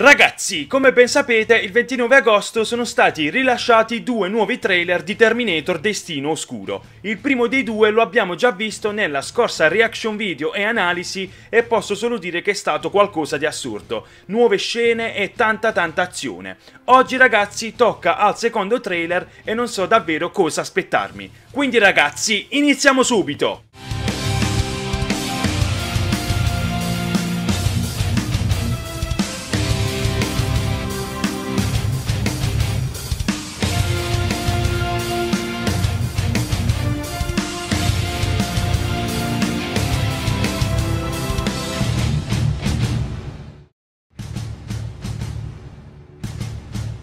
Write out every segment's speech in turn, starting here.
Ragazzi, come ben sapete, il 29 agosto sono stati rilasciati due nuovi trailer di Terminator Destino Oscuro. Il primo dei due lo abbiamo già visto nella scorsa reaction video e analisi e posso solo dire che è stato qualcosa di assurdo. Nuove scene e tanta tanta azione. Oggi ragazzi tocca al secondo trailer e non so davvero cosa aspettarmi. Quindi ragazzi, iniziamo subito!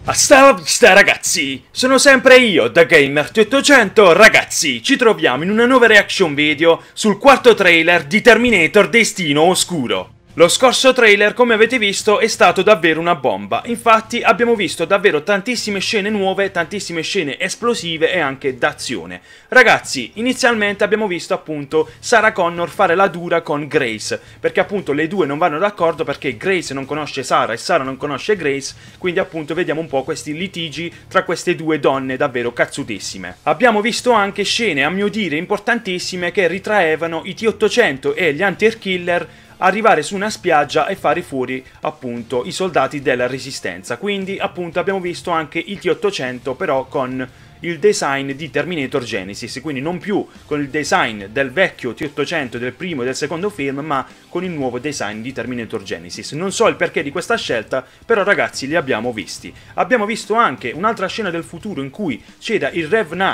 Hasta ah, la vista ragazzi, sono sempre io, da Gamer800, ragazzi ci troviamo in una nuova reaction video sul quarto trailer di Terminator Destino Oscuro. Lo scorso trailer, come avete visto, è stato davvero una bomba. Infatti abbiamo visto davvero tantissime scene nuove, tantissime scene esplosive e anche d'azione. Ragazzi, inizialmente abbiamo visto appunto Sarah Connor fare la dura con Grace, perché appunto le due non vanno d'accordo perché Grace non conosce Sarah e Sarah non conosce Grace, quindi appunto vediamo un po' questi litigi tra queste due donne davvero cazzutissime. Abbiamo visto anche scene, a mio dire, importantissime che ritraevano i T-800 e gli Hunter Killer arrivare su una spiaggia e fare fuori appunto i soldati della resistenza. Quindi appunto abbiamo visto anche il T-800 però con il design di Terminator Genesis, quindi non più con il design del vecchio T800 del primo e del secondo film, ma con il nuovo design di Terminator Genesis. Non so il perché di questa scelta, però ragazzi li abbiamo visti. Abbiamo visto anche un'altra scena del futuro in cui ceda il Rev 9,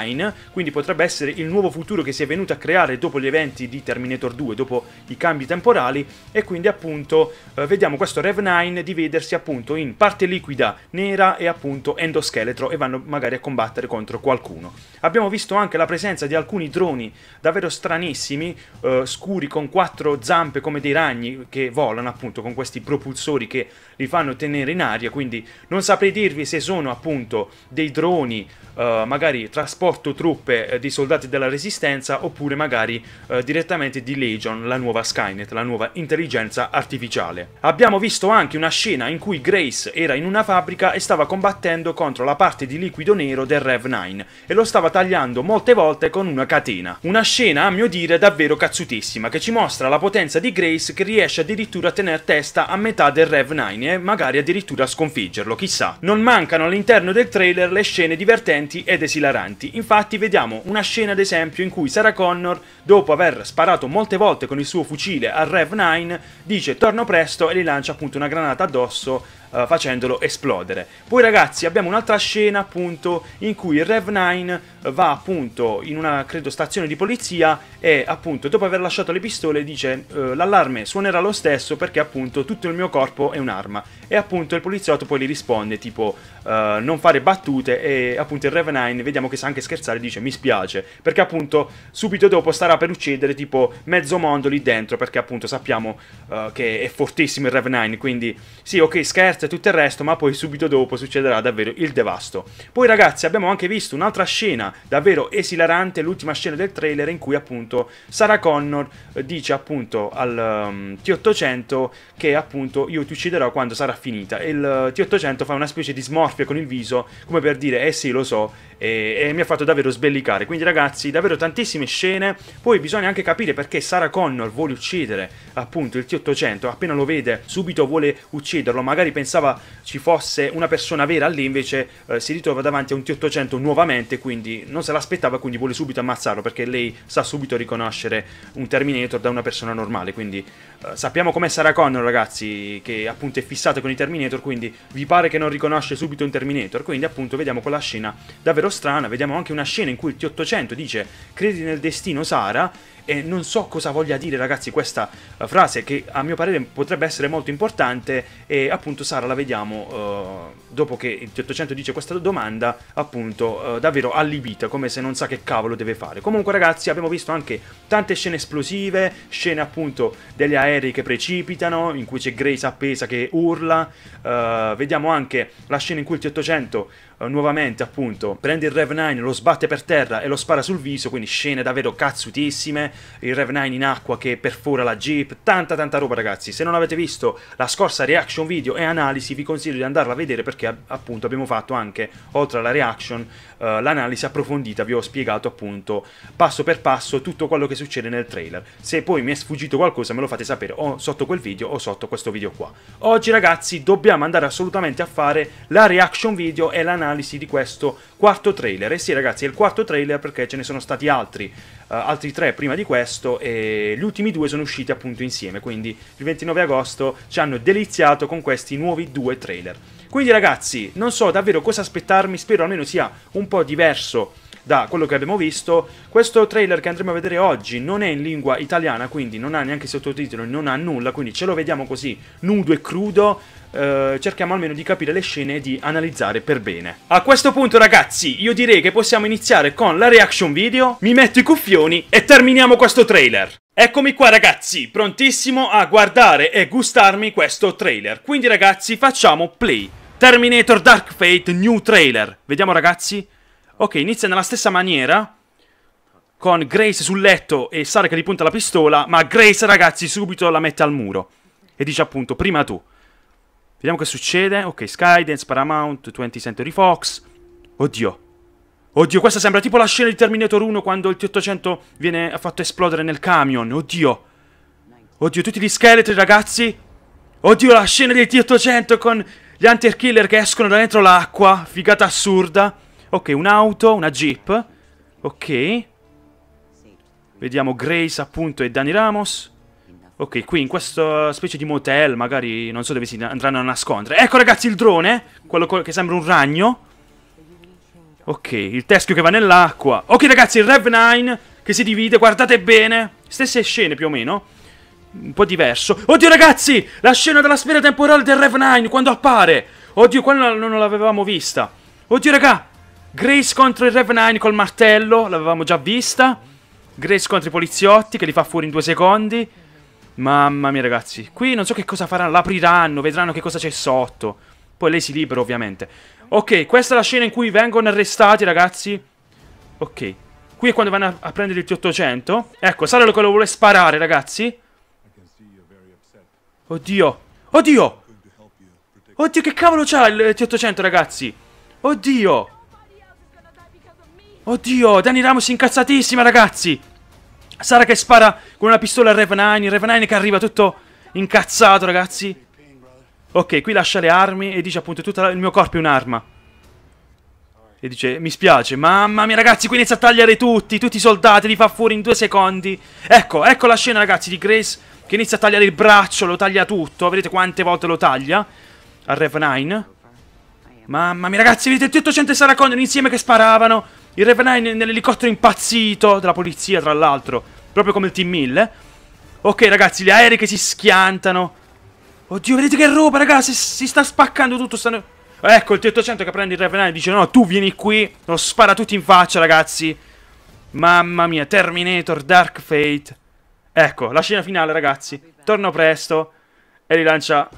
quindi potrebbe essere il nuovo futuro che si è venuto a creare dopo gli eventi di Terminator 2, dopo i cambi temporali, e quindi appunto eh, vediamo questo Rev 9 dividersi appunto in parte liquida nera e appunto endoscheletro e vanno magari a combattere contro contro qualcuno. Abbiamo visto anche la presenza di alcuni droni davvero stranissimi, eh, scuri con quattro zampe come dei ragni che volano appunto con questi propulsori che li fanno tenere in aria, quindi non saprei dirvi se sono appunto dei droni eh, magari trasporto truppe eh, di soldati della Resistenza oppure magari eh, direttamente di Legion, la nuova Skynet, la nuova intelligenza artificiale. Abbiamo visto anche una scena in cui Grace era in una fabbrica e stava combattendo contro la parte di liquido nero del Rev 9 e lo stava tagliando molte volte con una catena. Una scena, a mio dire, davvero cazzutissima che ci mostra la potenza di Grace che riesce addirittura a tenere testa a metà del Rev 9 e magari addirittura a sconfiggerlo, chissà. Non mancano all'interno del trailer le scene divertenti divertenti ed esilaranti. Infatti vediamo una scena ad esempio in cui Sarah Connor, dopo aver sparato molte volte con il suo fucile al Rev 9, dice torno presto e gli lancia appunto una granata addosso uh, facendolo esplodere. Poi ragazzi abbiamo un'altra scena appunto in cui il Rev 9 va appunto in una credo stazione di polizia e appunto dopo aver lasciato le pistole dice uh, l'allarme suonerà lo stesso perché appunto tutto il mio corpo è un'arma e appunto il poliziotto poi gli risponde tipo uh, non fare battute e appunto il Rev 9 vediamo che sa anche scherzare dice mi spiace perché appunto subito dopo starà per uccidere tipo mezzo mondo lì dentro perché appunto sappiamo che è fortissimo il Rev 9 quindi sì ok scherzo e tutto il resto, ma poi subito dopo succederà davvero il devasto. Poi ragazzi abbiamo anche visto un'altra scena davvero esilarante, l'ultima scena del trailer in cui appunto Sarah Connor eh, dice appunto al um, ehm, T-800 che appunto io ti ucciderò quando sarà finita. E il uh, eh, T-800 fa una specie di smorfia con il viso come per dire eh sì lo so e, e mi ha fatto davvero sbellicare. Quindi ragazzi davvero tantissime scene, poi bisogna anche capire perché Sarah Connor vuole uccidere appunto il T-800, appena lo vede subito vuole ucciderlo, magari pensa pensava ci fosse una persona vera lì, invece eh, si ritrova davanti a un T-800 nuovamente, quindi non se l'aspettava, quindi vuole subito ammazzarlo, perché lei sa subito riconoscere un Terminator da una persona normale, quindi eh, sappiamo com'è Sarah Connor, ragazzi, che appunto è fissata con i Terminator, quindi vi pare che non riconosce subito un Terminator, quindi appunto vediamo quella scena davvero strana, vediamo anche una scena in cui il T-800 dice credi nel destino Sara e non so cosa voglia dire, ragazzi, questa eh, frase che a mio parere potrebbe essere molto importante e appunto Sara la vediamo uh, dopo che il t 800 dice questa domanda, appunto, uh, davvero allibita, come se non sa che cavolo deve fare. Comunque, ragazzi, abbiamo visto anche tante scene esplosive, scene appunto degli aerei che precipitano, in cui c'è Grace appesa che urla, uh, vediamo anche la scena in cui il t 800 eh, nuovamente appunto prende il Rev 9, lo sbatte per terra e lo spara sul viso, quindi scene davvero cazzutissime, il Rev 9 in acqua che perfora la Jeep, tanta tanta roba ragazzi, se non avete visto la scorsa reaction video e analisi vi consiglio di andarla a vedere perché appunto abbiamo fatto anche, oltre alla reaction, eh, l'analisi approfondita, vi ho spiegato appunto passo per passo tutto quello che succede nel trailer. Se poi mi è sfuggito qualcosa me lo fate sapere o sotto quel video o sotto questo video qua. Oggi ragazzi dobbiamo andare assolutamente a fare la reaction video e l'analisi di questo quarto trailer. E eh sì ragazzi è il quarto trailer perché ce ne sono stati altri, eh, altri tre prima di questo e gli ultimi due sono usciti appunto insieme. Quindi il 29 agosto ci hanno deliziato con questi nuovi due trailer. Quindi ragazzi, non so davvero cosa aspettarmi, spero almeno sia un po' diverso da quello che abbiamo visto. Questo trailer che andremo a vedere oggi non è in lingua italiana, quindi non ha neanche sottotitoli, non ha nulla, quindi ce lo vediamo così nudo e crudo. Eh, cerchiamo almeno di capire le scene e di analizzare per bene. A questo punto ragazzi, io direi che possiamo iniziare con la reaction video, mi metto i cuffioni e terminiamo questo trailer. Eccomi qua ragazzi, prontissimo a guardare e gustarmi questo trailer. Quindi ragazzi, facciamo play. Terminator Dark Fate New Trailer. Vediamo ragazzi. Ok, inizia nella stessa maniera. Con Grace sul letto e Sara che gli punta la pistola. Ma Grace ragazzi subito la mette al muro. E dice appunto, prima tu. Vediamo che succede. Ok, Skydance, Paramount, 20 Century Fox. Oddio. Oddio, questa sembra tipo la scena di Terminator 1 quando il T-800 viene fatto esplodere nel camion. Oddio. Oddio, tutti gli scheletri, ragazzi. Oddio, la scena del T-800 con gli hunter killer che escono da dentro l'acqua. Figata assurda. Ok, un'auto, una jeep. Ok. Vediamo Grace, appunto, e Dani Ramos. Ok, qui in questa specie di motel, magari non so dove si andranno a nascondere. Ecco ragazzi il drone, quello che sembra un ragno. Ok, il teschio che va nell'acqua. Ok ragazzi, il Rev 9 che si divide, guardate bene. Stesse scene più o meno un po' diverso. Oddio ragazzi, la scena della sfera temporale del Rev 9 quando appare. Oddio, quella non l'avevamo vista. Oddio raga, Grace contro il Rev 9 col martello, l'avevamo già vista. Grace contro i poliziotti che li fa fuori in due secondi. Mamma mia ragazzi, qui non so che cosa faranno, l'apriranno, vedranno che cosa c'è sotto. Poi lei si libera ovviamente. Ok, questa è la scena in cui vengono arrestati ragazzi. Ok, qui è quando vanno a prendere il T-800. Ecco, Sara che lo vuole sparare ragazzi. Oddio. Oddio. Oddio, che cavolo c'ha il eh, T800, ragazzi? Oddio. Oddio, Dani Ramos incazzatissima, ragazzi. Sara che spara con una pistola al Rev 9. Rev 9 che arriva tutto incazzato, ragazzi. Ok, qui lascia le armi e dice appunto tutto il mio corpo è un'arma. E dice, mi spiace, mamma mia ragazzi, qui inizia a tagliare tutti, tutti i soldati, li fa fuori in due secondi. Ecco, ecco la scena ragazzi di Grace che inizia a tagliare il braccio, lo taglia tutto. Vedete quante volte lo taglia? Al Rev 9. Mamma mia, ragazzi, vedete tutto gente Sarah Connor insieme che sparavano. Il Rev 9 nell'elicottero impazzito della polizia, tra l'altro. Proprio come il Team 1000. Ok, ragazzi, gli aerei che si schiantano. Oddio, vedete che roba, ragazzi. Si, sta spaccando tutto. Stanno... Ecco, il t 800 che prende il Rev 9 e dice no, tu vieni qui. Lo spara tutti in faccia, ragazzi. Mamma mia, Terminator, Dark Fate. Ecco, la scena finale, ragazzi. Torno presto e rilancia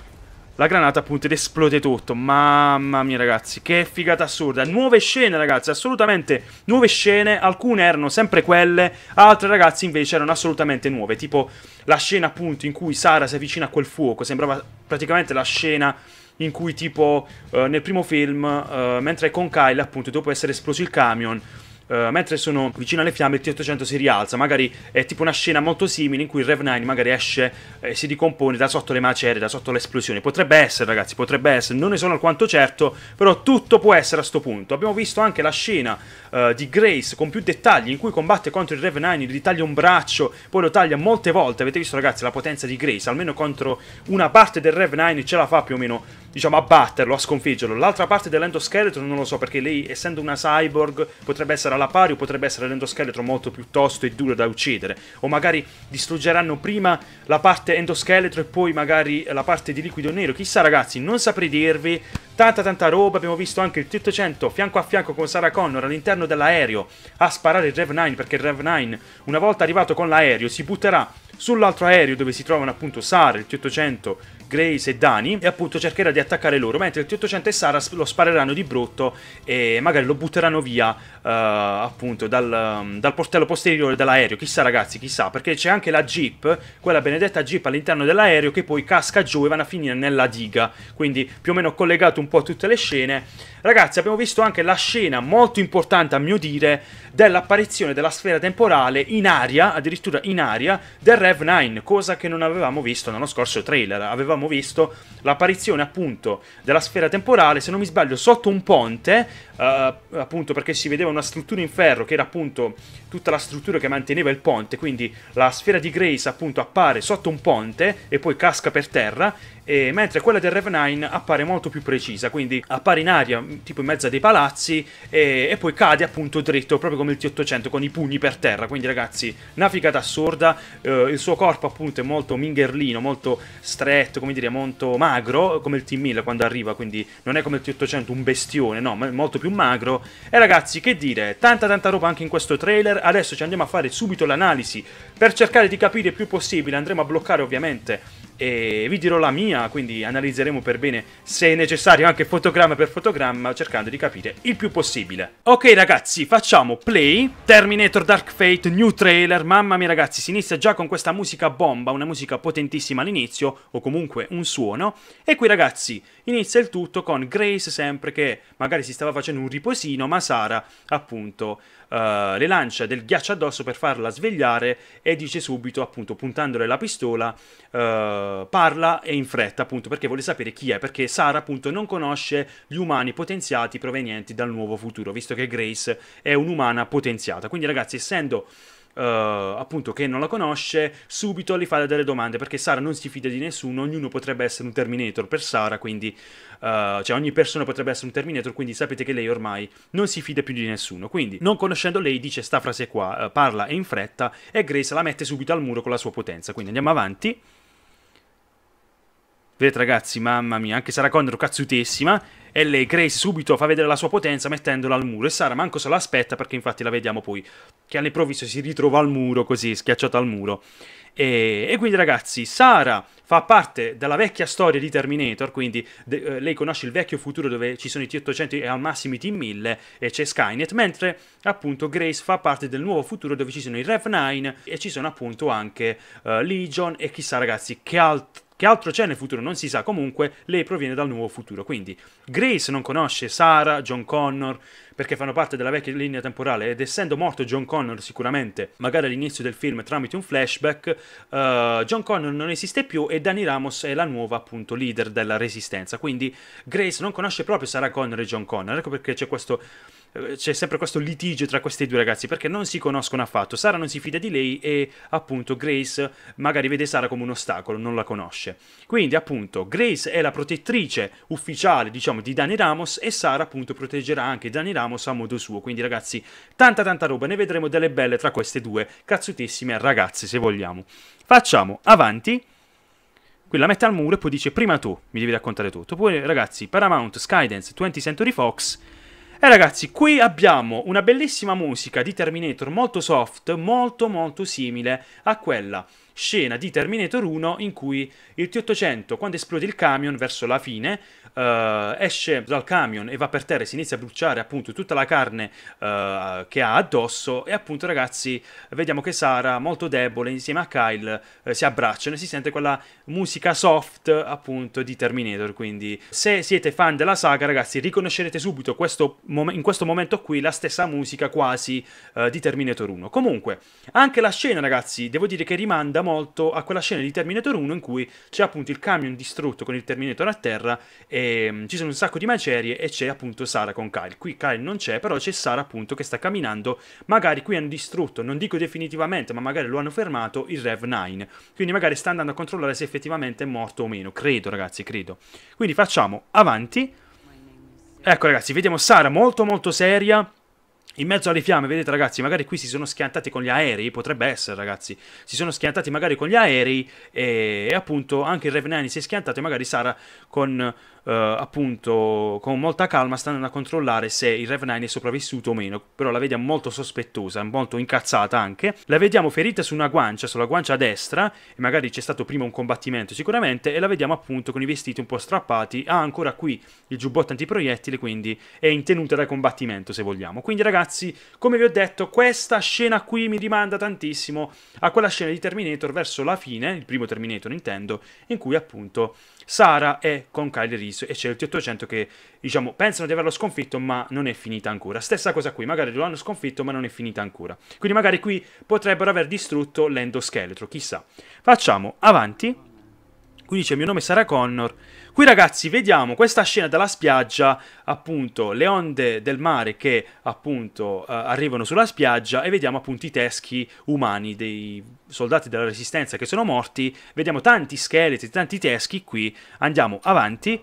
la granata, appunto, ed esplode tutto. Mamma mia, ragazzi, che figata assurda. Nuove scene, ragazzi, assolutamente nuove scene. Alcune erano sempre quelle, altre, ragazzi, invece erano assolutamente nuove. Tipo la scena, appunto, in cui Sara si avvicina a quel fuoco. Sembrava praticamente la scena in cui tipo eh, nel primo film eh, mentre è con Kyle appunto dopo essere esploso il camion Uh, mentre sono vicino alle fiamme il T-800 si rialza, magari è tipo una scena molto simile in cui il Rev 9 magari esce e eh, si ricompone da sotto le macerie, da sotto le esplosioni. Potrebbe essere, ragazzi, potrebbe essere, non ne sono alquanto certo, però tutto può essere a sto punto. Abbiamo visto anche la scena uh, di Grace con più dettagli in cui combatte contro il Rev 9, gli taglia un braccio, poi lo taglia molte volte. Avete visto, ragazzi, la potenza di Grace, almeno contro una parte del Rev 9 ce la fa più o meno diciamo, a batterlo, a sconfiggerlo. L'altra parte dell'endoscheletro non lo so, perché lei, essendo una cyborg, potrebbe essere alla pari o potrebbe essere l'endoscheletro molto più tosto e duro da uccidere. O magari distruggeranno prima la parte endoscheletro e poi magari la parte di liquido nero. Chissà ragazzi, non saprei dirvi. Tanta tanta roba, abbiamo visto anche il T-800 fianco a fianco con Sarah Connor all'interno dell'aereo a sparare il Rev 9 perché il Rev 9 una volta arrivato con l'aereo si butterà sull'altro aereo dove si trovano appunto Sara, il T-800 Grace e Dani e appunto cercherà di attaccare loro, mentre il T-800 e Sara lo spareranno di brutto e magari lo butteranno via uh, appunto dal, dal, portello posteriore dell'aereo, chissà ragazzi, chissà, perché c'è anche la Jeep, quella benedetta Jeep all'interno dell'aereo che poi casca giù e vanno a finire nella diga, quindi più o meno collegato un po' a tutte le scene. Ragazzi abbiamo visto anche la scena molto importante a mio dire dell'apparizione della sfera temporale in aria, addirittura in aria, del Rev 9, cosa che non avevamo visto nello scorso trailer, avevamo avevamo visto l'apparizione appunto della sfera temporale, se non mi sbaglio, sotto un ponte, eh, appunto perché si vedeva una struttura in ferro che era appunto tutta la struttura che manteneva il ponte, quindi la sfera di Grace appunto appare sotto un ponte e poi casca per terra eh, mentre quella del Rev 9 appare molto più precisa, quindi appare in aria mm, tipo in mezzo a dei palazzi e, e poi cade appunto dritto, proprio come il T800 con i pugni per terra, quindi ragazzi una figata assurda, eh, il suo corpo appunto è molto mingerlino, molto stretto, come dire, molto magro, come il T1000 quando arriva, quindi non è come il T800 un bestione, no, ma è molto più magro. E ragazzi, che dire, tanta tanta roba anche in questo trailer, adesso ci andiamo a fare subito l'analisi per cercare di capire il più possibile, andremo a bloccare ovviamente e vi dirò la mia, quindi analizzeremo per bene se è necessario anche fotogramma per fotogramma cercando di capire il più possibile. Ok ragazzi, facciamo play, Terminator Dark Fate, new trailer, mamma mia ragazzi, si inizia già con questa musica bomba, una musica potentissima all'inizio, o comunque un suono, e qui ragazzi Inizia il tutto con Grace sempre che magari si stava facendo un riposino, ma Sara appunto Uh, le lancia del ghiaccio addosso per farla svegliare e dice subito, appunto, puntandole la pistola, uh, parla e in fretta, appunto, perché vuole sapere chi è, perché Sara, appunto, non conosce gli umani potenziati provenienti dal nuovo futuro, visto che Grace è un'umana potenziata. Quindi, ragazzi, essendo uh, appunto che non la conosce subito le fa delle domande perché Sara non si fida di nessuno, ognuno potrebbe essere un Terminator per Sara, quindi uh, cioè ogni persona potrebbe essere un Terminator, quindi sapete che lei ormai non si fida più di nessuno. Quindi, non conoscendo lei, dice sta frase qua, uh, parla in fretta e Grace la mette subito al muro con la sua potenza. Quindi andiamo avanti. Vedete ragazzi, mamma mia, anche Sara Condor cazzutissima e lei, Grace, subito fa vedere la sua potenza mettendola al muro e Sara manco se l'aspetta perché infatti la vediamo poi che all'improvviso si ritrova al muro così, schiacciata al muro. E, e quindi ragazzi, Sara fa parte della vecchia storia di Terminator, quindi de- eh, lei conosce il vecchio futuro dove ci sono i T-800 e al massimo i T-1000 e c'è Skynet, mentre appunto Grace fa parte del nuovo futuro dove ci sono i Rev 9 e ci sono appunto anche uh, Legion e chissà ragazzi che altro che altro c'è nel futuro non si sa, comunque lei proviene dal nuovo futuro. Quindi Grace non conosce Sara, John Connor, perché fanno parte della vecchia linea temporale ed essendo morto John Connor sicuramente, magari all'inizio del film tramite un flashback, uh, John Connor non esiste più e Danny Ramos è la nuova appunto leader della resistenza. Quindi Grace non conosce proprio Sara Connor e John Connor, ecco perché c'è questo eh, c'è sempre questo litigio tra questi due ragazzi perché non si conoscono affatto. Sara non si fida di lei e appunto Grace magari vede Sara come un ostacolo, non la conosce. Quindi appunto Grace è la protettrice ufficiale, diciamo, di Dani Ramos e Sara appunto proteggerà anche Dani Ramos a modo suo. Quindi ragazzi, tanta tanta roba, ne vedremo delle belle tra queste due cazzutissime ragazze, se vogliamo. Facciamo avanti. Qui la mette al muro e poi dice prima tu mi devi raccontare tutto. Poi ragazzi, Paramount, Skydance, 20th Century Fox e eh, ragazzi, qui abbiamo una bellissima musica di Terminator molto soft, molto molto simile a quella scena di Terminator 1 in cui il T-800, quando esplode il camion verso la fine, uh, esce dal camion e va per terra e si inizia a bruciare appunto tutta la carne uh, che ha addosso e appunto ragazzi vediamo che Sara molto debole insieme a Kyle uh, si abbracciano e si sente quella musica soft appunto di Terminator quindi se siete fan della saga ragazzi riconoscerete subito questo mom- in questo momento qui la stessa musica quasi di Terminator 1 comunque anche la scena ragazzi devo dire che rimanda molto a quella scena di Terminator 1 in cui c'è appunto il camion distrutto con il Terminator a terra e Ehm, ci sono un sacco di macerie e c'è appunto Sara con Kyle. Qui Kyle non c'è, però c'è Sara appunto che sta camminando, magari qui hanno distrutto, non dico definitivamente, ma magari lo hanno fermato il Rev 9. Quindi magari sta andando a controllare se effettivamente è morto o meno, credo ragazzi, credo. Quindi facciamo avanti. Ecco ragazzi, vediamo Sara molto molto seria. In mezzo alle fiamme, vedete ragazzi, magari qui si sono schiantati con gli aerei, potrebbe essere ragazzi, si sono schiantati magari con gli aerei e, e appunto anche il Revenani si è schiantato e magari Sara con eh, appunto con molta calma sta andando a controllare se il Rev 9 è sopravvissuto o meno, però la vediamo molto sospettosa, molto incazzata anche. La vediamo ferita su una guancia, sulla guancia destra, e magari c'è stato prima un combattimento sicuramente, e la vediamo appunto con i vestiti un po' strappati, ha ancora qui il giubbotto antiproiettile, quindi è in tenuta da combattimento se vogliamo. Quindi ragazzi, come vi ho detto, questa scena qui mi rimanda tantissimo a quella scena di Terminator verso la fine, il primo Terminator Nintendo, in cui appunto Sara è con Kyle Reese Davis e t 800 che diciamo pensano di averlo sconfitto ma non è finita ancora. Stessa cosa qui, magari lo hanno sconfitto ma non è finita ancora. Quindi magari qui potrebbero aver distrutto l'endoscheletro, chissà. Facciamo avanti. Qui dice il mio nome sarà Connor. Qui ragazzi vediamo questa scena dalla spiaggia, appunto le onde del mare che appunto eh, arrivano sulla spiaggia e vediamo appunto i teschi umani dei soldati della resistenza che sono morti, vediamo tanti scheletri, tanti teschi qui, andiamo avanti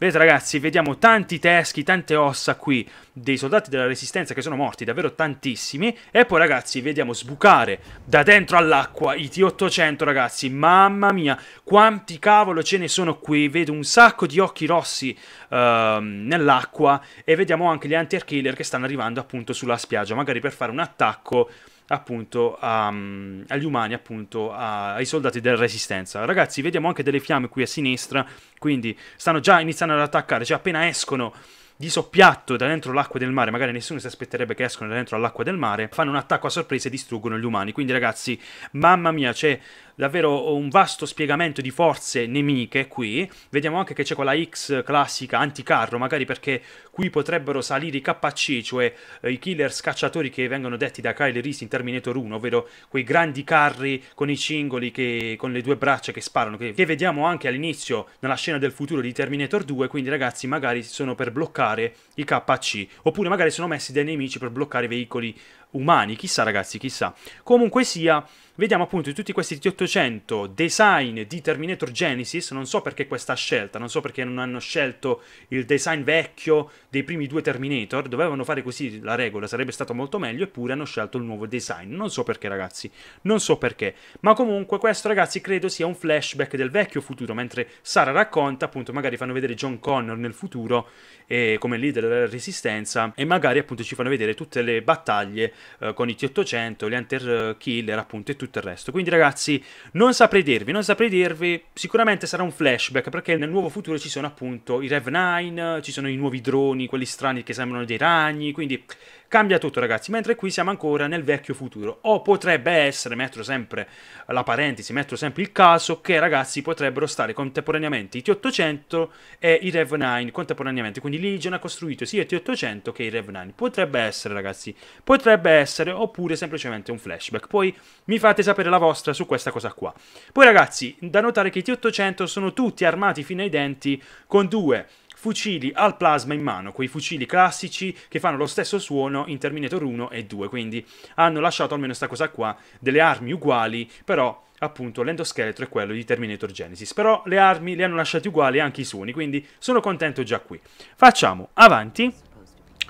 Vedete ragazzi, vediamo tanti teschi, tante ossa qui dei soldati della resistenza che sono morti, davvero tantissimi. E poi ragazzi, vediamo sbucare da dentro all'acqua i T-800 ragazzi, mamma mia, quanti cavolo ce ne sono qui. Vedo un sacco di occhi rossi uh, nell'acqua e vediamo anche gli anti-air killer che stanno arrivando appunto sulla spiaggia, magari per fare un attacco appunto a, mm, agli umani, appunto a, ai soldati della resistenza. Ragazzi, vediamo anche delle fiamme qui a sinistra, quindi stanno già iniziando ad attaccare, cioè appena escono di soppiatto da dentro l'acqua del mare, magari nessuno si aspetterebbe che escono da dentro l'acqua del mare, fanno un attacco a sorpresa e distruggono gli umani. Quindi ragazzi, mamma mia, c'è cioè, davvero un vasto spiegamento di forze nemiche qui. Vediamo anche che c'è quella X classica anticarro, magari perché qui potrebbero salire i KC, cioè eh, i killer scacciatori che vengono detti da Kyle Reese in Terminator 1, ovvero quei grandi carri con i cingoli, che, con le due braccia che sparano, che, che vediamo anche all'inizio nella scena del futuro di Terminator 2, quindi ragazzi magari sono per bloccare i KC, oppure magari sono messi dai nemici per bloccare veicoli umani, chissà ragazzi, chissà. Comunque sia, vediamo appunto tutti questi T800 design di Terminator Genesis, non so perché questa scelta, non so perché non hanno scelto il design vecchio dei primi due Terminator, dovevano fare così la regola, sarebbe stato molto meglio, eppure hanno scelto il nuovo design, non so perché ragazzi, non so perché, ma comunque questo ragazzi credo sia un flashback del vecchio futuro, mentre Sara racconta appunto magari fanno vedere John Connor nel futuro eh, come leader della resistenza e magari appunto ci fanno vedere tutte le battaglie eh, con i T800, gli Hunter eh, Killer appunto e tutto tutto il resto. Quindi ragazzi, non saprei dirvi, non saprei dirvi, sicuramente sarà un flashback perché nel nuovo futuro ci sono appunto i Rev 9, ci sono i nuovi droni, quelli strani che sembrano dei ragni, quindi Cambia tutto ragazzi, mentre qui siamo ancora nel vecchio futuro. O potrebbe essere, metto sempre la parentesi, metto sempre il caso, che ragazzi potrebbero stare contemporaneamente i T800 e i Rev 9, contemporaneamente. Quindi Legion ha costruito sia i T800 che i Rev 9. Potrebbe essere ragazzi, potrebbe essere oppure semplicemente un flashback. Poi mi fate sapere la vostra su questa cosa qua. Poi ragazzi, da notare che i T800 sono tutti armati fino ai denti con due fucili al plasma in mano, quei fucili classici che fanno lo stesso suono in Terminator 1 e 2, quindi hanno lasciato almeno questa cosa qua, delle armi uguali, però appunto l'endoscheletro è quello di Terminator Genesis, però le armi le hanno lasciate uguali anche i suoni, quindi sono contento già qui. Facciamo avanti.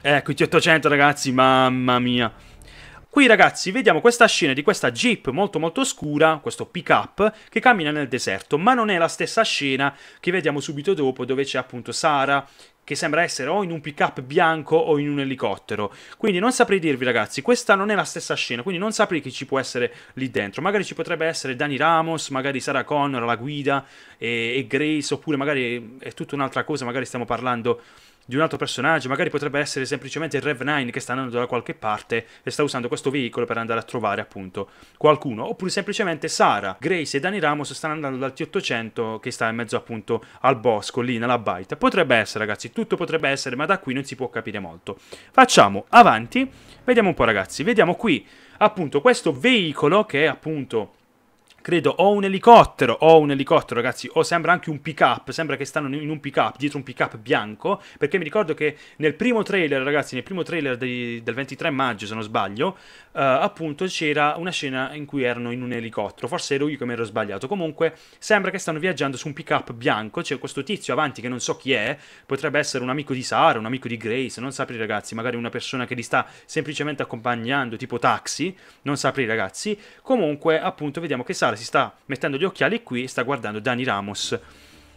Ecco i t 800 ragazzi, mamma mia. Qui ragazzi vediamo questa scena di questa jeep molto molto scura, questo pick up, che cammina nel deserto, ma non è la stessa scena che vediamo subito dopo dove c'è appunto Sara che sembra essere o in un pick up bianco o in un elicottero. Quindi non saprei dirvi ragazzi, questa non è la stessa scena, quindi non saprei chi ci può essere lì dentro. Magari ci potrebbe essere Dani Ramos, magari Sara Connor, la guida e, e Grace, oppure magari è tutta un'altra cosa, magari stiamo parlando di un altro personaggio, magari potrebbe essere semplicemente il Rev 9 che sta andando da qualche parte e sta usando questo veicolo per andare a trovare appunto qualcuno, oppure semplicemente Sara, Grace e Dani Ramos stanno andando dal T800 che sta in mezzo appunto al bosco, lì nella baita. Potrebbe essere ragazzi, tutto potrebbe essere, ma da qui non si può capire molto. Facciamo avanti, vediamo un po' ragazzi, vediamo qui appunto questo veicolo che è appunto credo o un elicottero o un elicottero ragazzi o sembra anche un pick up sembra che stanno in un pick up dietro un pick up bianco perché mi ricordo che nel primo trailer ragazzi nel primo trailer di, del 23 maggio se non sbaglio eh, appunto c'era una scena in cui erano in un elicottero forse ero io che mi ero sbagliato comunque sembra che stanno viaggiando su un pick up bianco c'è questo tizio avanti che non so chi è potrebbe essere un amico di Sara un amico di Grace non saprei ragazzi magari una persona che li sta semplicemente accompagnando tipo taxi non saprei ragazzi comunque appunto vediamo che Sara Sara si sta mettendo gli occhiali qui e sta guardando Dani Ramos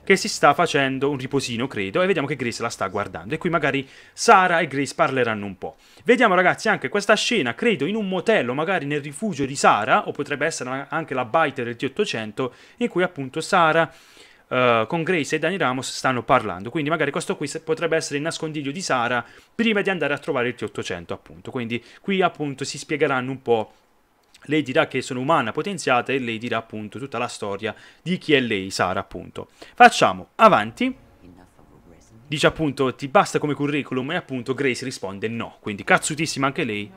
che si sta facendo un riposino, credo, e vediamo che Grace la sta guardando. E qui magari Sara e Grace parleranno un po'. Vediamo ragazzi anche questa scena, credo, in un motel, magari nel rifugio di Sara, o potrebbe essere anche la biter del T800, in cui appunto Sara Uh, con Grace e Dani Ramos stanno parlando. Quindi magari questo qui potrebbe essere il nascondiglio di Sara prima di andare a trovare il T800, appunto. Quindi qui appunto si spiegheranno un po' lei dirà che sono umana potenziata e lei dirà appunto tutta la storia di chi è lei, Sara appunto. Facciamo avanti. Dice appunto ti basta come curriculum e appunto Grace risponde no, quindi cazzutissima anche lei.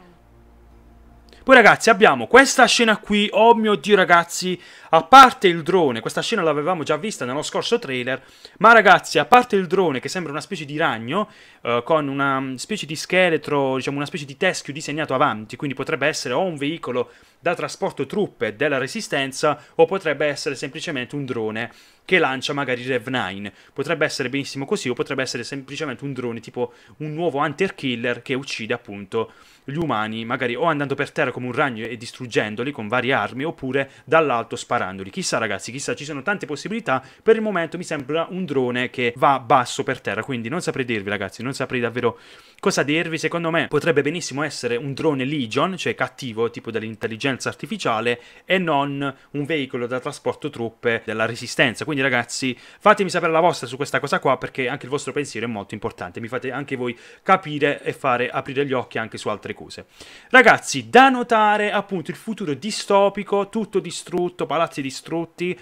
Poi ragazzi abbiamo questa scena qui, oh mio dio ragazzi, a parte il drone, questa scena l'avevamo già vista nello scorso trailer, ma ragazzi, a parte il drone che sembra una specie di ragno, eh, con una mm, specie di scheletro, diciamo una specie di teschio disegnato avanti, quindi potrebbe essere o un veicolo da trasporto truppe della resistenza, o potrebbe essere semplicemente un drone che lancia magari Rev 9. Potrebbe essere benissimo così, o potrebbe essere semplicemente un drone, tipo un nuovo hunter killer che uccide appunto gli umani, magari o andando per terra come un ragno e distruggendoli con varie armi, oppure dall'alto sparando esplorandoli. Chissà ragazzi, chissà, ci sono tante possibilità, per il momento mi sembra un drone che va basso per terra, quindi non saprei dirvi ragazzi, non saprei davvero Cosa dirvi? Secondo me potrebbe benissimo essere un drone Legion, cioè cattivo, tipo dell'intelligenza artificiale, e non un veicolo da trasporto truppe della resistenza. Quindi ragazzi, fatemi sapere la vostra su questa cosa qua, perché anche il vostro pensiero è molto importante. Mi fate anche voi capire e fare aprire gli occhi anche su altre cose. Ragazzi, da notare appunto il futuro distopico, tutto distrutto, palazzi distrutti,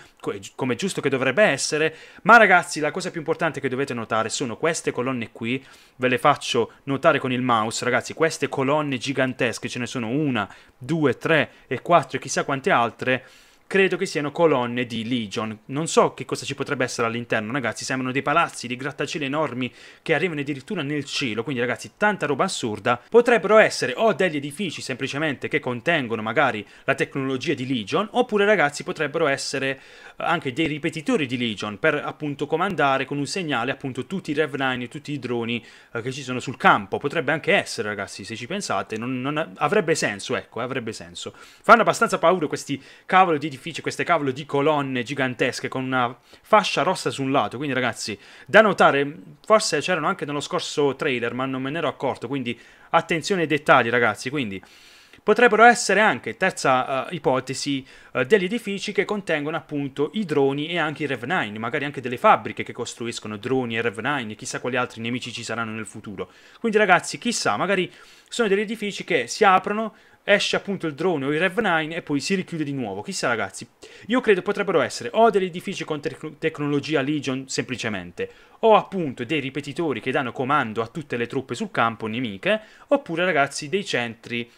come giusto che dovrebbe essere, ma ragazzi la cosa più importante che dovete notare sono queste colonne qui, ve le faccio notare notare con il mouse, ragazzi, queste colonne gigantesche, ce ne sono una, due, tre e quattro e chissà quante altre, credo che siano colonne di Legion. Non so che cosa ci potrebbe essere all'interno, ragazzi. Sembrano dei palazzi, dei grattacieli enormi che arrivano addirittura nel cielo. Quindi, ragazzi, tanta roba assurda. Potrebbero essere o degli edifici semplicemente che contengono magari la tecnologia di Legion, oppure, ragazzi, potrebbero essere anche dei ripetitori di Legion per appunto comandare con un segnale appunto tutti i rev e tutti i droni eh, che ci sono sul campo. Potrebbe anche essere, ragazzi, se ci pensate, non, non avrebbe senso, ecco, avrebbe senso. Fanno abbastanza paura questi cavoli di edifici edifici, queste cavolo di colonne gigantesche con una fascia rossa su un lato. Quindi, ragazzi, da notare, forse c'erano anche nello scorso trailer, ma non me ne ero accorto. Quindi, attenzione ai dettagli, ragazzi. Quindi, potrebbero essere anche, terza uh, ipotesi, uh, degli edifici che contengono appunto i droni e anche i Rev9, magari anche delle fabbriche che costruiscono droni e Rev9, chissà quali altri nemici ci saranno nel futuro. Quindi ragazzi, chissà, magari sono degli edifici che si aprono, esce appunto il drone o il Rev 9 e poi si richiude di nuovo. Chissà, ragazzi. Io credo potrebbero essere o degli edifici con tec- tecnologia Legion semplicemente, o appunto dei ripetitori che danno comando a tutte le truppe sul campo nemiche, oppure, ragazzi, dei centri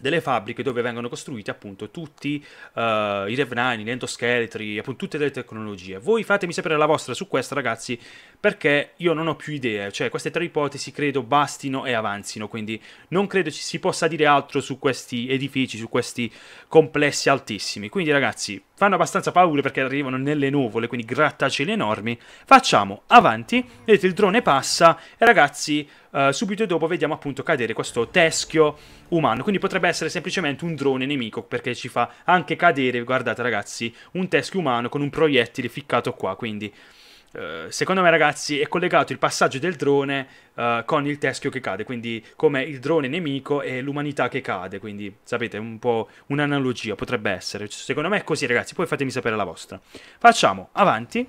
delle fabbriche dove vengono costruiti appunto tutti uh, i Rev9, gli endoscheletri, appunto tutte le tecnologie. Voi fatemi sapere la vostra su questo, ragazzi perché io non ho più idee, cioè queste tre ipotesi credo bastino e avanzino, quindi non credo ci si possa dire altro su questi edifici, su questi complessi altissimi. Quindi ragazzi fanno abbastanza paura perché arrivano nelle nuvole, quindi grattacieli enormi. Facciamo avanti, vedete il drone passa e ragazzi uh, subito dopo vediamo appunto cadere questo teschio umano, quindi potrebbe essere semplicemente un drone nemico perché ci fa anche cadere, guardate ragazzi, un teschio umano con un proiettile ficcato qua, quindi eh, secondo me, ragazzi, è collegato il passaggio del drone uh, con il teschio che cade, quindi come il drone nemico e l'umanità che cade. Quindi, sapete, un po' un'analogia potrebbe essere. Secondo me è così, ragazzi. Poi fatemi sapere la vostra. Facciamo avanti.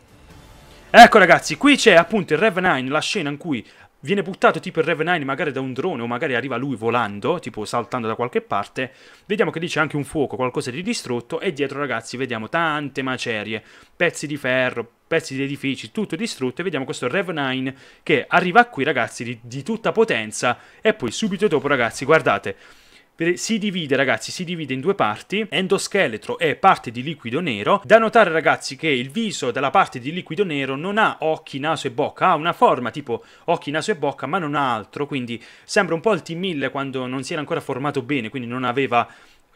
Ecco ragazzi, qui c'è appunto il Rev 9, la scena in cui viene buttato tipo il rev 9 magari da un drone o magari arriva lui volando, tipo saltando da qualche parte, vediamo che lì c'è anche un fuoco, qualcosa di distrutto e dietro ragazzi vediamo tante macerie, pezzi di ferro, pezzi di edifici, tutto distrutto e vediamo questo Rev 9 che arriva qui ragazzi di, di tutta potenza e poi subito dopo ragazzi guardate si divide ragazzi, si divide in due parti, endoscheletro e parte di liquido nero. Da notare ragazzi che il viso della parte di liquido nero non ha occhi, naso e bocca, ha una forma tipo occhi, naso e bocca ma non ha altro, quindi sembra un po' il T1000 quando non si era ancora formato bene, quindi non aveva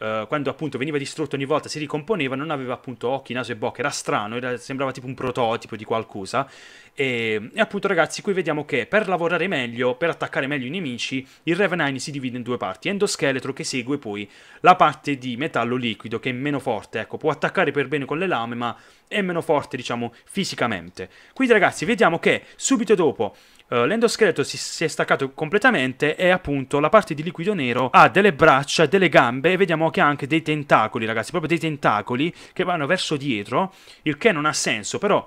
eh, quando appunto veniva distrutto ogni volta si ricomponeva, non aveva appunto occhi, naso e bocca, era strano, era, sembrava tipo un prototipo di qualcosa. E, e, appunto ragazzi qui vediamo che per lavorare meglio, per attaccare meglio i nemici, il Revenine si divide in due parti, endoscheletro che segue poi la parte di metallo liquido che è meno forte, ecco, può attaccare per bene con le lame ma è meno forte diciamo fisicamente. Quindi ragazzi vediamo che subito dopo Uh, l'endoscheletro si, si, è staccato completamente e appunto la parte di liquido nero ha delle braccia, delle gambe e vediamo che ha anche dei tentacoli, ragazzi, proprio dei tentacoli che vanno verso dietro, il che non ha senso, però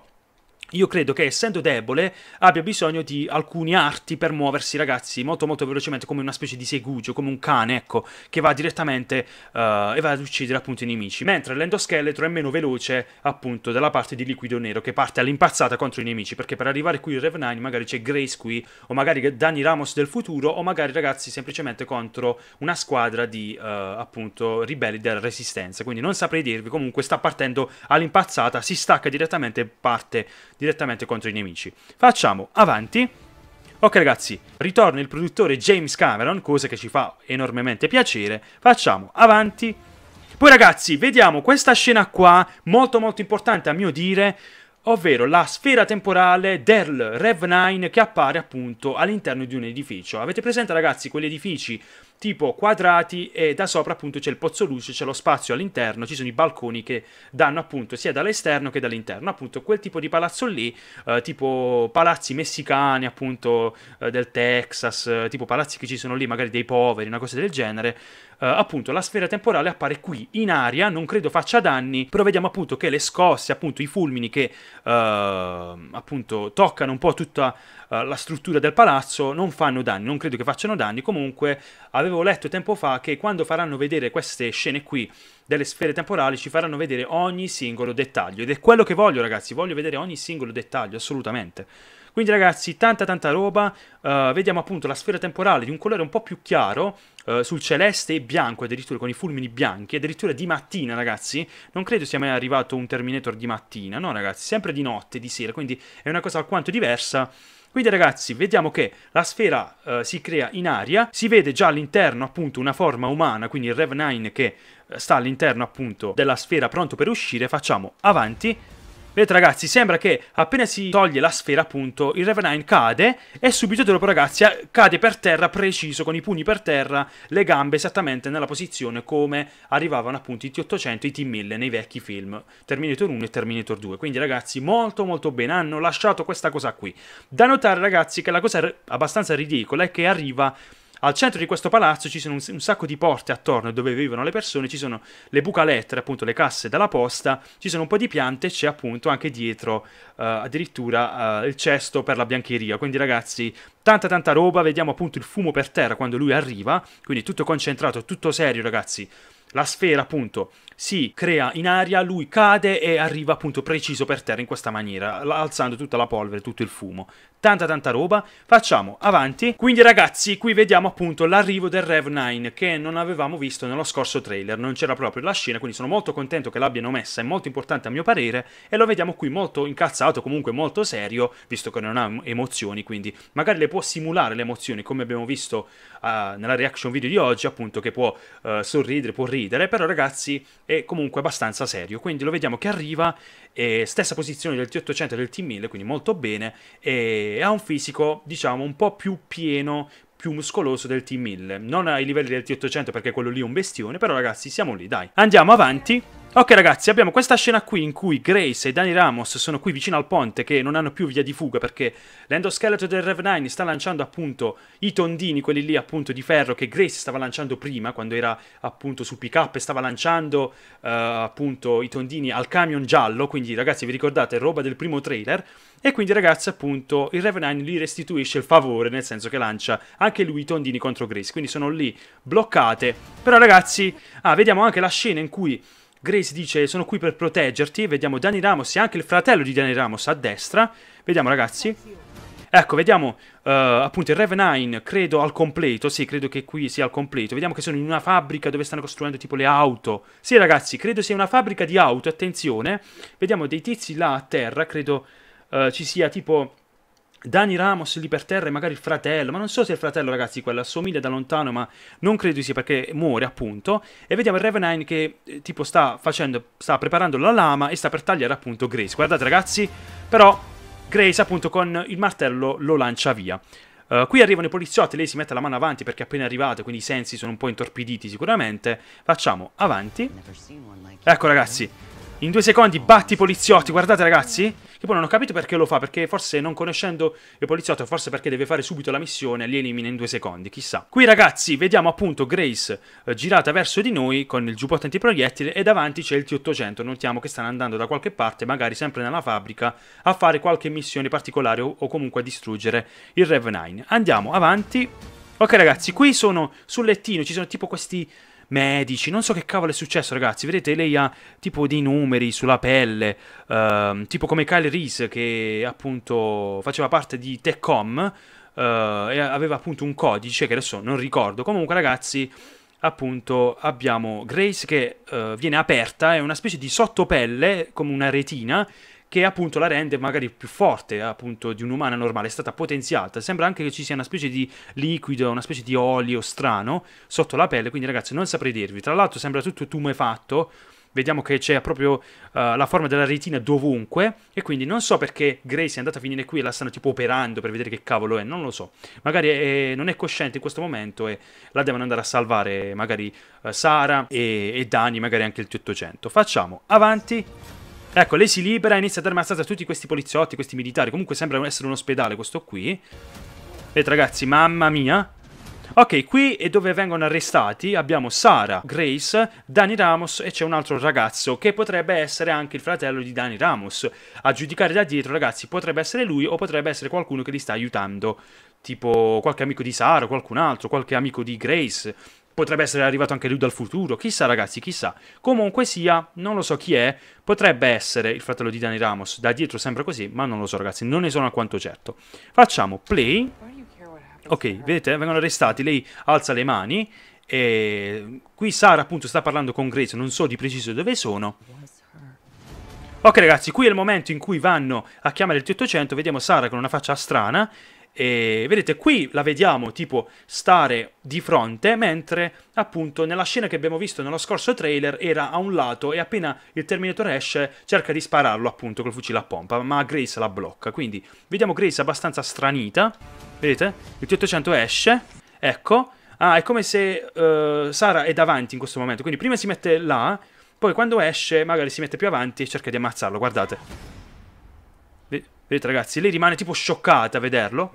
io credo che essendo debole abbia bisogno di alcuni arti per muoversi ragazzi molto molto velocemente come una specie di segugio, come un cane ecco che va direttamente uh, e va ad uccidere appunto i nemici mentre l'endoscheletro è meno veloce appunto della parte di liquido nero che parte all'impazzata contro i nemici perché per arrivare qui il Rev9 magari c'è Grace qui o magari Danny Ramos del futuro o magari ragazzi semplicemente contro una squadra di uh, appunto ribelli della resistenza quindi non saprei dirvi comunque sta partendo all'impazzata si stacca direttamente e parte direttamente contro i nemici. Facciamo avanti. Ok ragazzi, ritorna il produttore James Cameron, cosa che ci fa enormemente piacere. Facciamo avanti. Poi ragazzi, vediamo questa scena qua, molto molto importante a mio dire, ovvero la sfera temporale del Rev 9 che appare appunto all'interno di un edificio. Avete presente ragazzi quegli edifici tipo quadrati e da sopra appunto c'è il pozzo luce, c'è lo spazio all'interno, ci sono i balconi che danno appunto sia dall'esterno che dall'interno, appunto quel tipo di palazzo lì, eh, tipo palazzi messicani appunto eh, del Texas, eh, tipo palazzi che ci sono lì magari dei poveri, una cosa del genere, eh, appunto la sfera temporale appare qui in aria, non credo faccia danni, però vediamo appunto che le scosse, appunto i fulmini che eh, appunto toccano un po' tutta eh, la struttura del palazzo non fanno danni, non credo che facciano danni, comunque avevo letto tempo fa che quando faranno vedere queste scene qui delle sfere temporali ci faranno vedere ogni singolo dettaglio ed è quello che voglio ragazzi, voglio vedere ogni singolo dettaglio assolutamente. Quindi ragazzi, tanta tanta roba, uh, vediamo appunto la sfera temporale di un colore un po' più chiaro, uh, sul celeste e bianco addirittura, con i fulmini bianchi, addirittura di mattina ragazzi, non credo sia mai arrivato un Terminator di mattina, no ragazzi, sempre di notte, di sera, quindi è una cosa alquanto diversa. Quindi ragazzi, vediamo che la sfera uh, si crea in aria, si vede già all'interno appunto una forma umana, quindi il Rev 9 che sta all'interno appunto della sfera pronto per uscire, facciamo avanti, Vedete ragazzi, sembra che appena si toglie la sfera appunto, il Revenine cade e subito dopo ragazzi cade per terra preciso, con i pugni per terra, le gambe esattamente nella posizione come arrivavano appunto i T-800 e i T-1000 nei vecchi film Terminator 1 e Terminator 2. Quindi ragazzi, molto molto bene, hanno lasciato questa cosa qui. Da notare ragazzi che la cosa abbastanza ridicola è che arriva al centro di questo palazzo ci sono un, un, sacco di porte attorno dove vivono le persone, ci sono le buca lettere, appunto le casse della posta, ci sono un po' di piante e c'è appunto anche dietro uh, addirittura uh, il cesto per la biancheria. Quindi ragazzi, tanta tanta roba, vediamo appunto il fumo per terra quando lui arriva, quindi tutto concentrato, tutto serio ragazzi. La sfera appunto si crea in aria, lui cade e arriva appunto preciso per terra in questa maniera, alzando tutta la polvere, tutto il fumo tanta tanta roba. Facciamo avanti. Quindi ragazzi, qui vediamo appunto l'arrivo del Rev 9 che non avevamo visto nello scorso trailer, non c'era proprio la scena, quindi sono molto contento che l'abbiano messa, è molto importante a mio parere e lo vediamo qui molto incazzato, comunque molto serio, visto che non ha emozioni, quindi magari le può simulare le emozioni come abbiamo visto uh, nella reaction video di oggi, appunto che può uh, sorridere, può ridere, però ragazzi è comunque abbastanza serio, quindi lo vediamo che arriva, eh, stessa posizione del T800 e del T1000, quindi molto bene e ha un fisico diciamo un po' più pieno, più muscoloso del T1000. Non ai livelli del T800 perché quello lì è un bestione, però ragazzi siamo lì, dai. Andiamo avanti Ok ragazzi, abbiamo questa scena qui in cui Grace e Dani Ramos sono qui vicino al ponte che non hanno più via di fuga perché l'endoscheletro del Rev 9 sta lanciando appunto i tondini, quelli lì appunto di ferro che Grace stava lanciando prima quando era appunto sul pick up e stava lanciando uh, appunto i tondini al camion giallo, quindi ragazzi vi ricordate roba del primo trailer e quindi ragazzi appunto il Rev 9 gli restituisce il favore nel senso che lancia anche lui i tondini contro Grace, quindi sono lì bloccate, però ragazzi, ah vediamo anche la scena in cui Grace dice sono qui per proteggerti, vediamo Dani Ramos e anche il fratello di Dani Ramos a destra, vediamo ragazzi. Ecco, vediamo uh, appunto il Rev9, credo al completo, sì, credo che qui sia al completo. Vediamo che sono in una fabbrica dove stanno costruendo tipo le auto. Sì ragazzi, credo sia una fabbrica di auto, attenzione. Vediamo dei tizi là a terra, credo uh, ci sia tipo Dani Ramos lì per terra e magari il fratello, ma non so se il fratello ragazzi quello assomiglia da lontano ma non credo sia perché muore appunto e vediamo il Revenine che eh, tipo sta facendo, sta preparando la lama e sta per tagliare appunto Grace, guardate ragazzi però Grace appunto con il martello lo lancia via. Uh, qui arrivano i poliziotti, lei si mette la mano avanti perché è appena arrivato, quindi i sensi sono un po' intorpiditi sicuramente. Facciamo avanti. Ecco ragazzi, in due secondi batti i poliziotti, guardate ragazzi. Che poi non ho capito perché lo fa, perché forse non conoscendo il poliziotto, forse perché deve fare subito la missione, li elimina in due secondi, chissà. Qui ragazzi vediamo appunto Grace eh, girata verso di noi con il giubbotto antiproiettile e davanti c'è il T-800, notiamo che stanno andando da qualche parte, magari sempre nella fabbrica, a fare qualche missione particolare o, o comunque a distruggere il Rev 9. Andiamo avanti. Ok ragazzi, qui sono sul lettino, ci sono tipo questi medici, non so che cavolo è successo ragazzi, vedete lei ha tipo dei numeri sulla pelle, ehm, tipo come Kyle Reese che appunto faceva parte di Techcom eh, e aveva appunto un codice che adesso non ricordo, comunque ragazzi appunto abbiamo Grace che eh, viene aperta, è una specie di sottopelle come una retina che appunto la rende magari più forte appunto di un'umana normale, è stata potenziata. Sembra anche che ci sia una specie di liquido, una specie di olio strano sotto la pelle, quindi ragazzi non saprei dirvi. Tra l'altro sembra tutto tumefatto, vediamo che c'è proprio uh, la forma della retina dovunque e quindi non so perché Grace è andata a finire qui e la stanno tipo operando per vedere che cavolo è, non lo so. Magari è, non è cosciente in questo momento e la devono andare a salvare magari uh, Sara e, e Dani, magari anche il t 800. Facciamo avanti. Ecco, lei si libera e inizia a dare mazzate a tutti questi poliziotti, questi militari. Comunque sembra essere un ospedale questo qui. Vedete ragazzi, mamma mia. Ok, qui è dove vengono arrestati abbiamo Sara, Grace, Dani Ramos e c'è un altro ragazzo che potrebbe essere anche il fratello di Dani Ramos. A giudicare da dietro, ragazzi, potrebbe essere lui o potrebbe essere qualcuno che li sta aiutando. Tipo qualche amico di Sara, qualcun altro, qualche amico di Grace potrebbe essere arrivato anche lui dal futuro, chissà ragazzi, chissà. Comunque sia, non lo so chi è, potrebbe essere il fratello di Dani Ramos, da dietro sembra così, ma non lo so ragazzi, non ne sono alquanto certo. Facciamo play. Ok, vedete, eh? vengono arrestati, lei alza le mani e qui Sara appunto sta parlando con Grace, non so di preciso dove sono. Ok ragazzi, qui è il momento in cui vanno a chiamare il t 800, vediamo Sara con una faccia strana e vedete, qui la vediamo tipo stare di fronte, mentre appunto nella scena che abbiamo visto nello scorso trailer era a un lato e appena il Terminator esce cerca di spararlo appunto col fucile a pompa, ma Grace la blocca. Quindi vediamo Grace abbastanza stranita. Vedete? Il T-800 esce, ecco. Ah, è come se uh, Sara è davanti in questo momento, quindi prima si mette là, poi quando esce magari si mette più avanti e cerca di ammazzarlo, guardate. Vedete ragazzi, lei rimane tipo scioccata a vederlo.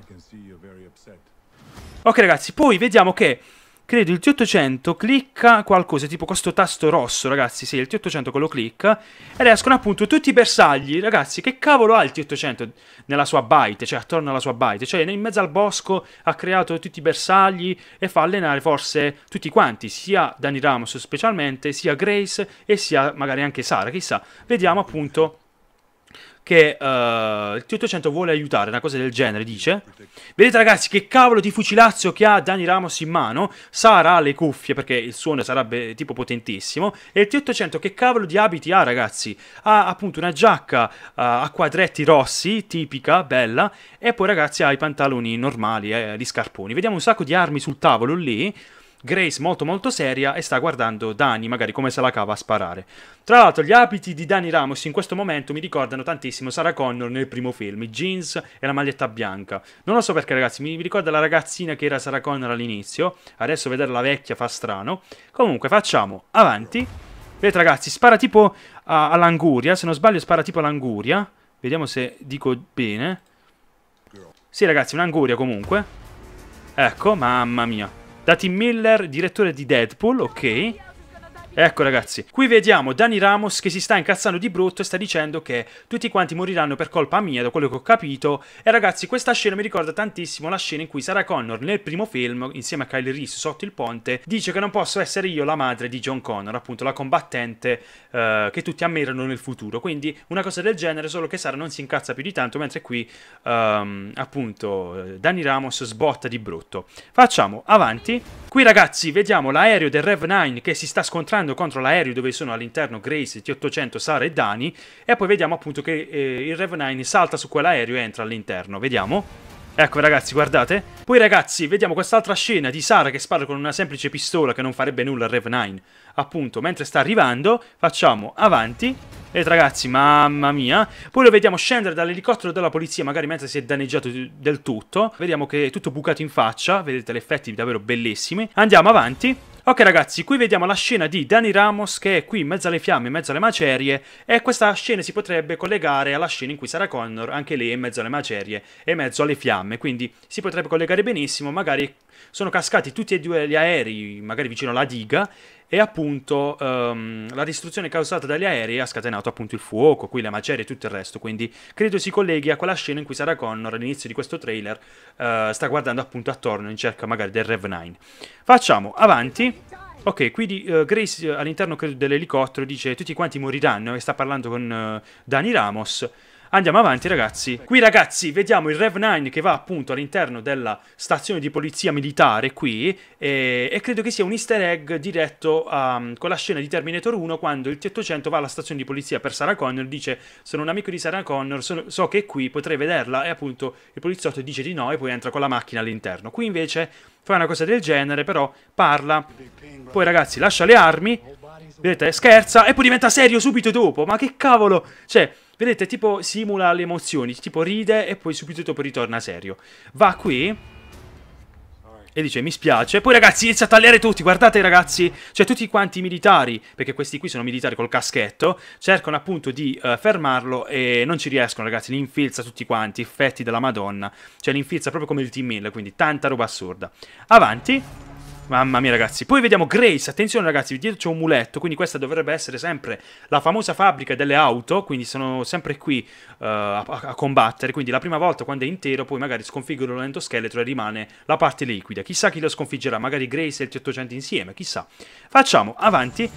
Ok ragazzi, poi vediamo che credo il T800 clicca qualcosa, tipo questo tasto rosso, ragazzi, sì, il T800 quello clicca, ed escono appunto tutti i bersagli, ragazzi, che cavolo ha il T800 nella sua baite, cioè attorno alla sua baite, cioè in mezzo al bosco ha creato tutti i bersagli e fa allenare forse tutti quanti, sia Dani Ramos specialmente, sia Grace e sia magari anche Sara, chissà, vediamo appunto che uh, il 800 vuole aiutare, una cosa del genere, dice Vedete ragazzi che cavolo di fucilazzo che ha Dani Ramos in mano, Sarà le cuffie perché il suono sarebbe tipo potentissimo e il T800 che cavolo di abiti ha ragazzi, ha appunto una giacca uh, a quadretti rossi, tipica, bella e poi ragazzi ha i pantaloni normali, eh, di scarponi, vediamo un sacco di armi sul tavolo lì Grace molto molto seria e sta guardando Dani, magari come se la cava a sparare. Tra l'altro gli abiti di Dani Ramos in questo momento mi ricordano tantissimo Sarah Connor nel primo film, i jeans e la maglietta bianca. Non lo so perché ragazzi, mi ricorda la ragazzina che era Sarah Connor all'inizio, adesso vedere la vecchia fa strano. Comunque facciamo avanti. Vedete ragazzi, spara tipo all'anguria, se non sbaglio spara tipo all'anguria. Vediamo se dico bene. Sì ragazzi, un'anguria comunque. Ecco, mamma mia da Tim Miller, direttore di Deadpool, ok. Ecco ragazzi, qui vediamo Dani Ramos che si sta incazzando di brutto e sta dicendo che tutti quanti moriranno per colpa mia, da quello che ho capito. E ragazzi, questa scena mi ricorda tantissimo la scena in cui Sarah Connor nel primo film, insieme a Kyle Reese sotto il ponte, dice che non posso essere io la madre di John Connor, appunto la combattente eh, che tutti ammirano nel futuro. Quindi una cosa del genere, solo che Sarah non si incazza più di tanto, mentre qui ehm, appunto Dani Ramos sbotta di brutto. Facciamo avanti. Qui ragazzi, vediamo l'aereo del Rev 9 che si sta scontrando sparando contro l'aereo dove sono all'interno Grace, T-800, Sara e Dani e poi vediamo appunto che eh, il Rev 9 salta su quell'aereo e entra all'interno, vediamo. Ecco ragazzi, guardate. Poi ragazzi, vediamo quest'altra scena di Sara che spara con una semplice pistola che non farebbe nulla al Rev 9 appunto mentre sta arrivando facciamo avanti e ragazzi, mamma mia. Poi lo vediamo scendere dall'elicottero della polizia, magari mentre si è danneggiato del tutto. Vediamo che è tutto bucato in faccia. Vedete gli effetti davvero bellissimi. Andiamo avanti. Ok ragazzi, qui vediamo la scena di Dani Ramos che è qui in mezzo alle fiamme, in mezzo alle macerie e questa scena si potrebbe collegare alla scena in cui Sarah Connor anche lei è in mezzo alle macerie e in mezzo alle fiamme, quindi si potrebbe collegare benissimo, magari sono cascati tutti e due gli aerei, magari vicino alla diga e appunto um, la distruzione causata dagli aerei ha scatenato appunto il fuoco, qui le macerie e tutto il resto, quindi credo si colleghi a quella scena in cui Sarah Connor all'inizio di questo trailer uh, sta guardando appunto attorno in cerca magari del Rev 9. Facciamo avanti. Ok, quindi uh, eh, Grace eh, all'interno dell'elicottero dice tutti quanti moriranno e sta parlando con uh, Dani Ramos Andiamo avanti ragazzi. Qui ragazzi vediamo il Rev 9 che va appunto all'interno della stazione di polizia militare qui e, e credo che sia un easter egg diretto a, um, con la scena di Terminator 1 quando il T-800 va alla stazione di polizia per Sarah Connor dice sono un amico di Sarah Connor, so, so che è qui, potrei vederla e appunto il poliziotto dice di no e poi entra con la macchina all'interno. Qui invece fa una cosa del genere però parla, poi ragazzi lascia le armi, vedete scherza e poi diventa serio subito dopo, ma che cavolo, cioè Vedete, tipo simula le emozioni, tipo ride e poi subito dopo ritorna serio. Va qui e dice mi spiace. Poi ragazzi inizia a tagliare tutti, guardate ragazzi, cioè tutti quanti i militari, perché questi qui sono militari col caschetto, cercano appunto di uh, fermarlo e non ci riescono ragazzi, li infilza tutti quanti, effetti della madonna, cioè li infilza proprio come il Team 1000 quindi tanta roba assurda. Avanti. Mamma mia, ragazzi. Poi vediamo Grace. Attenzione, ragazzi, dietro c'è un muletto. Quindi questa dovrebbe essere sempre la famosa fabbrica delle auto. Quindi sono sempre qui uh, a, a, combattere. Quindi la prima volta quando è intero, poi magari sconfiggono l'endoscheletro e rimane la parte liquida. Chissà chi lo sconfiggerà. Magari Grace e il t 800 insieme. Chissà. Facciamo avanti.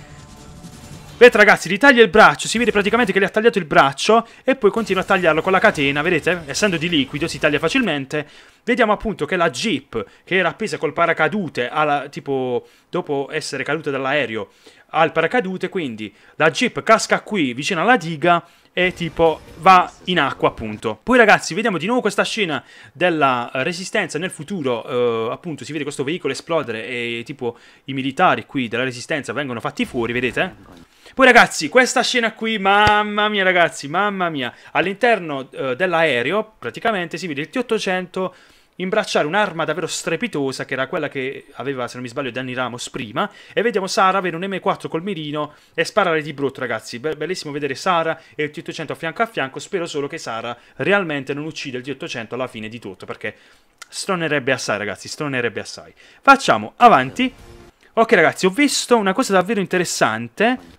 Vedete ragazzi, ritaglia il braccio, si vede praticamente che gli ha tagliato il braccio e poi continua a tagliarlo con la catena, vedete? Essendo di liquido si taglia facilmente. Vediamo appunto che la Jeep, che era appesa col paracadute, alla, tipo dopo essere caduta dall'aereo, al paracadute, quindi la Jeep casca qui vicino alla diga e tipo va in acqua appunto. Poi ragazzi vediamo di nuovo questa scena della resistenza nel futuro, eh, appunto si vede questo veicolo esplodere e tipo i militari qui della resistenza vengono fatti fuori, vedete? Poi ragazzi, questa scena qui, mamma mia ragazzi, mamma mia. All'interno eh, dell'aereo praticamente si vede il T-800 imbracciare un'arma davvero strepitosa che era quella che aveva, se non mi sbaglio, Danny Ramos prima e vediamo Sara avere un M4 col mirino e sparare di brutto ragazzi Be bellissimo vedere Sara e il T-800 a fianco a fianco spero solo che Sara realmente non uccida il T-800 alla fine di tutto perché stronerebbe assai ragazzi stronerebbe assai facciamo avanti ok ragazzi ho visto una cosa davvero interessante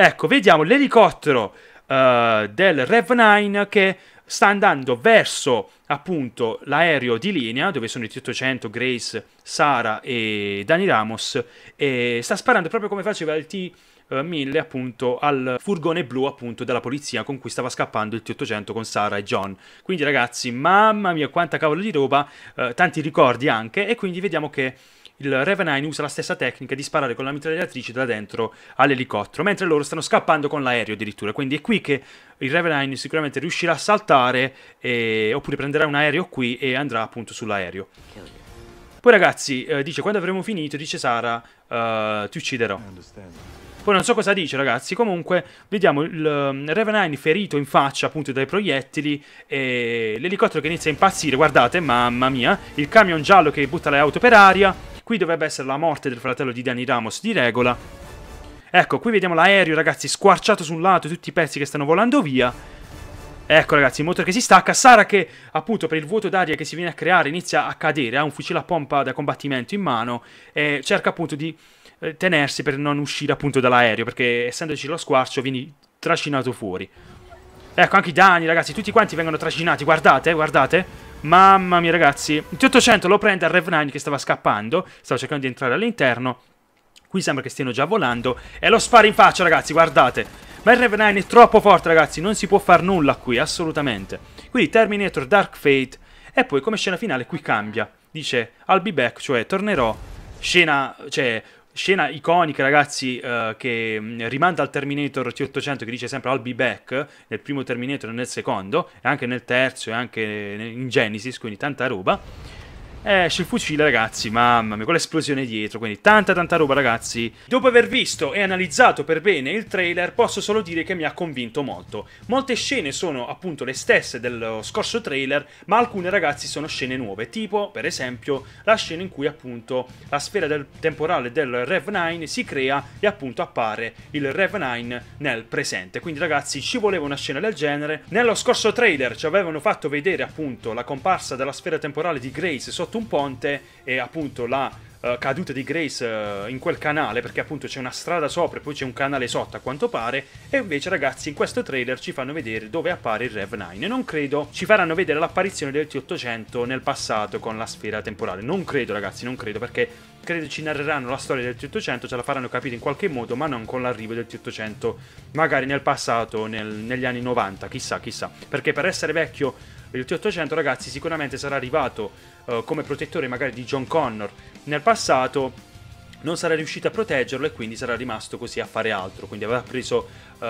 Ecco, vediamo l'elicottero uh, del Rev 9 che sta andando verso appunto l'aereo di linea dove sono i T800 Grace, Sara e Dani Ramos e sta sparando proprio come faceva il T1000 appunto al furgone blu appunto della polizia con cui stava scappando il T800 con Sara e John. Quindi ragazzi, mamma mia quanta cavolo di roba, eh, tanti ricordi anche e quindi vediamo che il Revenine usa la stessa tecnica di sparare con la mitragliatrice da dentro all'elicottero, mentre loro stanno scappando con l'aereo addirittura. Quindi è qui che il Revenine sicuramente riuscirà a saltare, e... oppure prenderà un aereo qui e andrà appunto sull'aereo. Poi ragazzi, eh, dice quando avremo finito, dice Sara, uh, ti ucciderò. Poi non so cosa dice ragazzi, comunque vediamo il ehm, Revenine ferito in faccia appunto dai proiettili e l'elicottero che inizia a impazzire, guardate, mamma mia, il camion giallo che butta le auto per aria Qui dovrebbe essere la morte del fratello di Danny Ramos di regola. Ecco, qui vediamo l'aereo, ragazzi, squarciato su un lato, tutti i pezzi che stanno volando via. Ecco ragazzi, il motore che si stacca, Sara che appunto per il vuoto d'aria che si viene a creare inizia a cadere, ha un fucile a pompa da combattimento in mano e cerca appunto di eh, tenersi per non uscire appunto dall'aereo perché essendoci lo squarcio vieni trascinato fuori. Ecco, anche i danni, ragazzi, tutti quanti vengono trascinati, guardate, guardate. Mamma mia, ragazzi. Il T-800 lo prende al Rev9 che stava scappando, stava cercando di entrare all'interno. Qui sembra che stiano già volando. E lo spara in faccia, ragazzi, guardate. Ma il Rev9 è troppo forte, ragazzi, non si può fare nulla qui, assolutamente. Quindi Terminator, Dark Fate. E poi come scena finale qui cambia. Dice, I'll be back, cioè tornerò. Scena, cioè, Scena iconica, ragazzi, eh, che mm, rimanda al Terminator T800 che dice sempre I'll be back nel primo Terminator e nel secondo, e anche nel terzo, e anche in Genesis, quindi tanta roba esce eh, il fucile ragazzi, mamma mia, con l'esplosione dietro, quindi tanta tanta roba ragazzi. Dopo aver visto e analizzato per bene il trailer posso solo dire che mi ha convinto molto. Molte scene sono appunto le stesse dello scorso trailer, ma alcune ragazzi sono scene nuove, tipo per esempio la scena in cui appunto la sfera del temporale del Rev 9 si crea e appunto appare il Rev 9 nel presente. Quindi ragazzi ci voleva una scena del genere. Nello scorso trailer ci avevano fatto vedere appunto la comparsa della sfera temporale di Grace sotto un ponte e appunto la uh, caduta di Grace uh, in quel canale, perché appunto c'è una strada sopra e poi c'è un canale sotto a quanto pare, e invece ragazzi in questo trailer ci fanno vedere dove appare il Rev 9 non credo ci faranno vedere l'apparizione del T800 nel passato con la sfera temporale, non credo ragazzi, non credo perché credo ci narreranno la storia del T800, ce la faranno capire in qualche modo, ma non con l'arrivo del T800, magari nel passato, nel, negli anni 90, chissà, chissà, perché per essere vecchio il T800 ragazzi sicuramente sarà arrivato eh, come protettore magari di John Connor nel passato non sarà riuscito a proteggerlo e quindi sarà rimasto così a fare altro. Quindi aveva preso eh,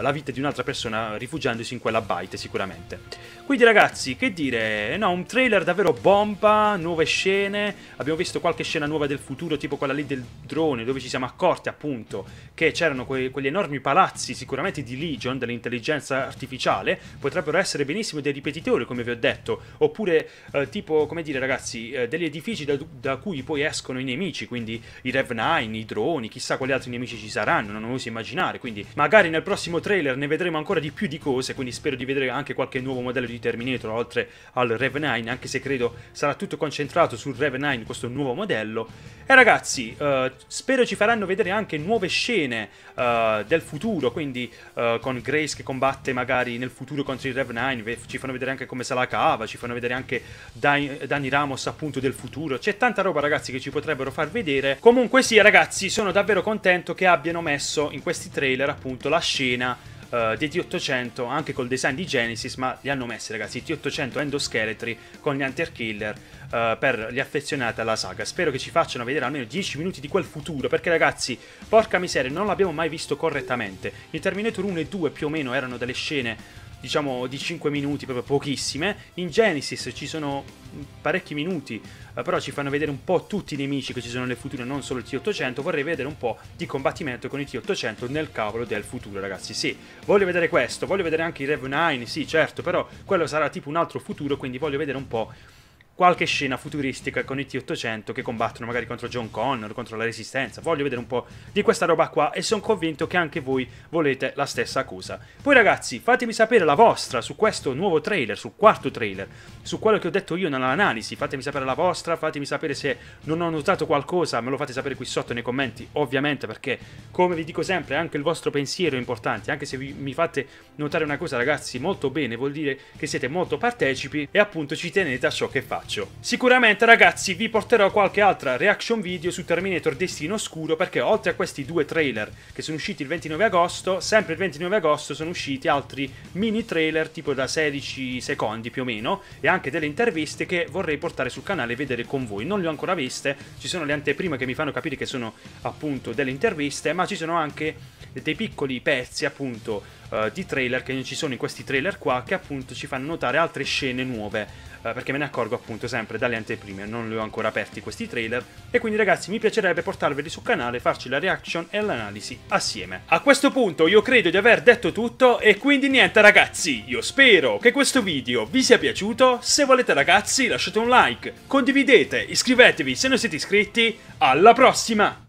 la vita di un'altra persona rifugiandosi in quella baite sicuramente. Quindi ragazzi, che dire, no, un trailer davvero bomba, nuove scene, abbiamo visto qualche scena nuova del futuro, tipo quella lì del drone, dove ci siamo accorti appunto che c'erano que quegli enormi palazzi sicuramente di Legion, dell'intelligenza artificiale, potrebbero essere benissimo dei ripetitori, come vi ho detto, oppure eh, tipo, come dire ragazzi, eh, degli edifici da, da, cui poi escono i nemici, quindi i Rev 9, i droni, chissà quali altri nemici ci saranno, non lo oso immaginare, quindi magari Magari nel prossimo trailer ne vedremo ancora di più di cose, quindi spero di vedere anche qualche nuovo modello di Terminator oltre al Rev 9, anche se credo sarà tutto concentrato sul Rev 9, questo nuovo modello. E ragazzi, eh, spero ci faranno vedere anche nuove scene eh, del futuro, quindi eh, con Grace che combatte magari nel futuro contro il Rev 9, ci fanno vedere anche come se la cava, ci fanno vedere anche Dani, Dani Ramos appunto del futuro. C'è tanta roba ragazzi che ci potrebbero far vedere. Comunque sì ragazzi, sono davvero contento che abbiano messo in questi trailer appunto appunto la scena uh, di T800 anche col design di Genesis, ma li hanno messi ragazzi, T800 endoscheletri con gli Hunter Killer uh, per gli affezionati alla saga. Spero che ci facciano vedere almeno 10 minuti di quel futuro, perché ragazzi, porca miseria, non l'abbiamo mai visto correttamente. In Terminator 1 e 2 più o meno erano delle scene diciamo di 5 minuti, proprio pochissime. In Genesis ci sono parecchi minuti, eh, però ci fanno vedere un po' tutti i nemici che ci sono nel futuro, non solo il T800. Vorrei vedere un po' di combattimento con il T800 nel cavolo del futuro, ragazzi. Sì, voglio vedere questo, voglio vedere anche il Rev 9, sì, certo, però quello sarà tipo un altro futuro, quindi voglio vedere un po' qualche scena futuristica con i T-800 che combattono magari contro John Connor, contro la Resistenza. Voglio vedere un po' di questa roba qua e sono convinto che anche voi volete la stessa cosa. Poi ragazzi, fatemi sapere la vostra su questo nuovo trailer, sul quarto trailer, su quello che ho detto io nell'analisi. Fatemi sapere la vostra, fatemi sapere se non ho notato qualcosa, me lo fate sapere qui sotto nei commenti, ovviamente, perché come vi dico sempre, anche il vostro pensiero è importante, anche se vi, mi fate notare una cosa, ragazzi, molto bene, vuol dire che siete molto partecipi e appunto ci tenete a ciò che fate faccio. Sicuramente ragazzi vi porterò qualche altra reaction video su Terminator Destino Oscuro perché oltre a questi due trailer che sono usciti il 29 agosto, sempre il 29 agosto sono usciti altri mini trailer tipo da 16 secondi più o meno e anche delle interviste che vorrei portare sul canale e vedere con voi. Non le ho ancora viste, ci sono le anteprime che mi fanno capire che sono appunto delle interviste, ma ci sono anche dei piccoli pezzi appunto uh, di trailer che non ci sono in questi trailer qua che appunto ci fanno notare altre scene nuove eh, perché me ne accorgo appunto sempre dalle anteprime, non li ho ancora aperti questi trailer e quindi ragazzi mi piacerebbe portarveli sul canale, farci la reaction e l'analisi assieme. A questo punto io credo di aver detto tutto e quindi niente ragazzi, io spero che questo video vi sia piaciuto, se volete ragazzi lasciate un like, condividete, iscrivetevi se non siete iscritti, alla prossima!